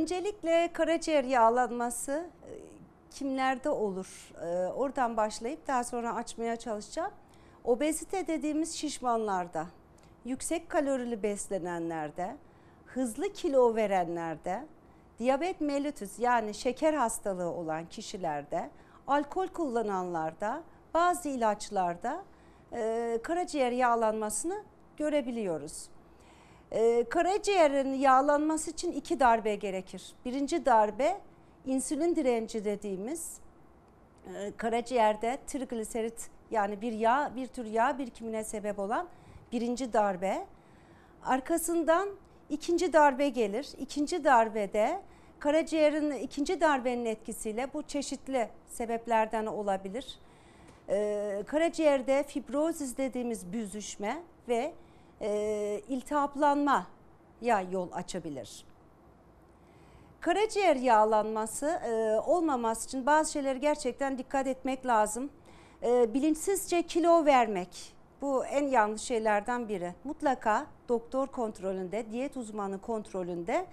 Öncelikle karaciğer yağlanması e, kimlerde olur? E, oradan başlayıp daha sonra açmaya çalışacağım. Obezite dediğimiz şişmanlarda, yüksek kalorili beslenenlerde, hızlı kilo verenlerde, diyabet mellitus yani şeker hastalığı olan kişilerde, alkol kullananlarda, bazı ilaçlarda e, karaciğer yağlanmasını görebiliyoruz. Ee, karaciğerin yağlanması için iki darbe gerekir. Birinci darbe insülin direnci dediğimiz e, karaciğerde trigliserit yani bir yağ bir tür yağ birikimine sebep olan birinci darbe. Arkasından ikinci darbe gelir. İkinci darbede karaciğerin ikinci darbenin etkisiyle bu çeşitli sebeplerden olabilir. Ee, karaciğerde fibrozis dediğimiz büzüşme ve e, ee, ya yol açabilir. Karaciğer yağlanması e, olmaması için bazı şeyleri gerçekten dikkat etmek lazım. E, bilinçsizce kilo vermek bu en yanlış şeylerden biri. Mutlaka doktor kontrolünde, diyet uzmanı kontrolünde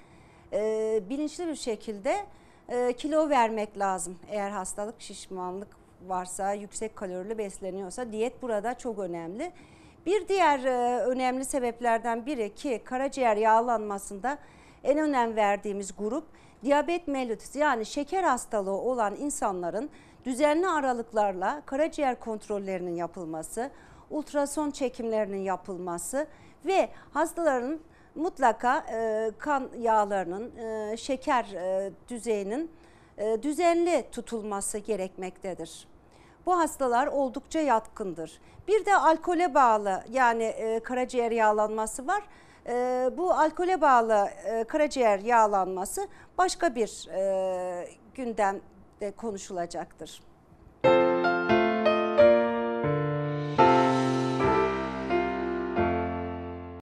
e, bilinçli bir şekilde e, kilo vermek lazım. Eğer hastalık, şişmanlık varsa, yüksek kalorili besleniyorsa diyet burada çok önemli. Bir diğer e, önemli sebeplerden biri ki karaciğer yağlanmasında en önem verdiğimiz grup diyabet mellitus yani şeker hastalığı olan insanların düzenli aralıklarla karaciğer kontrollerinin yapılması, ultrason çekimlerinin yapılması ve hastaların mutlaka e, kan yağlarının, e, şeker düzeyinin düzenli tutulması gerekmektedir bu hastalar oldukça yatkındır. Bir de alkole bağlı yani e, karaciğer yağlanması var. E, bu alkole bağlı e, karaciğer yağlanması başka bir e, gündemde konuşulacaktır.